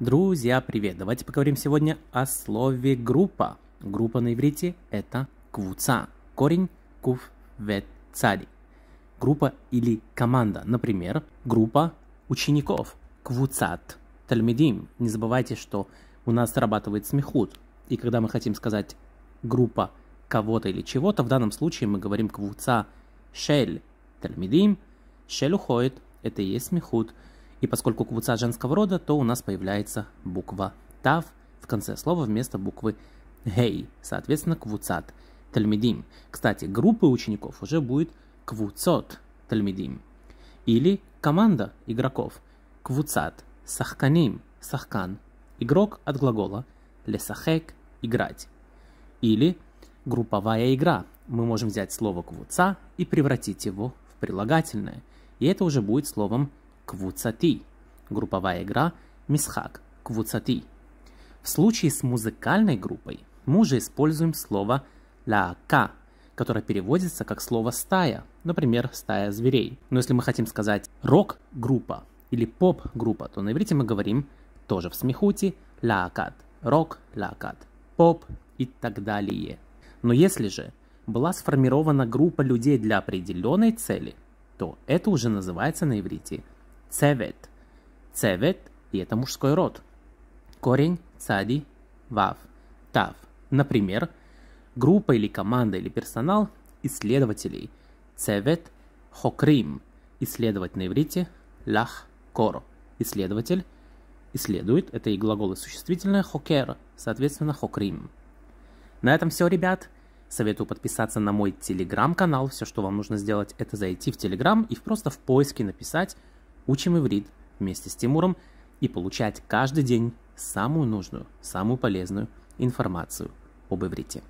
Друзья, привет! Давайте поговорим сегодня о слове «группа». Группа на иврите – это квуца, корень кув вет цари. Группа или команда, например, группа учеников, квуцат, тальмидим. Не забывайте, что у нас срабатывает смехут, и когда мы хотим сказать группа кого-то или чего-то, в данном случае мы говорим квуца шель, тальмидим, шель уходит, это и есть смехут – и поскольку кубца женского рода, то у нас появляется буква «тав» в конце слова вместо буквы «гей», соответственно, «квуцат» – «тальмидим». Кстати, группы учеников уже будет «квуцот» – «тальмидим». Или команда игроков – «квуцат», «сахканим» – «сахкан», игрок от глагола «лесахек» – «играть». Или групповая игра. Мы можем взять слово «квуца» и превратить его в прилагательное, и это уже будет словом квуцати. Групповая игра мисхак квуцати. В случае с музыкальной группой мы уже используем слово ляка, которое переводится как слово «стая», например, «стая зверей». Но если мы хотим сказать «рок-группа» или «поп-группа», то на иврите мы говорим тоже в смехуте «лякат», «рок», «лякат», «поп» и так далее. Но если же была сформирована группа людей для определенной цели, то это уже называется на иврите цевет. Цевет, и это мужской род. Корень цади вав тав. Например, группа или команда или персонал исследователей. Цевет хокрим. Исследовать на иврите лах кор. Исследователь исследует. Это и глаголы существительное хокер, соответственно хокрим. На этом все, ребят. Советую подписаться на мой телеграм-канал. Все, что вам нужно сделать, это зайти в телеграм и просто в поиске написать учим иврит вместе с Тимуром и получать каждый день самую нужную, самую полезную информацию об иврите.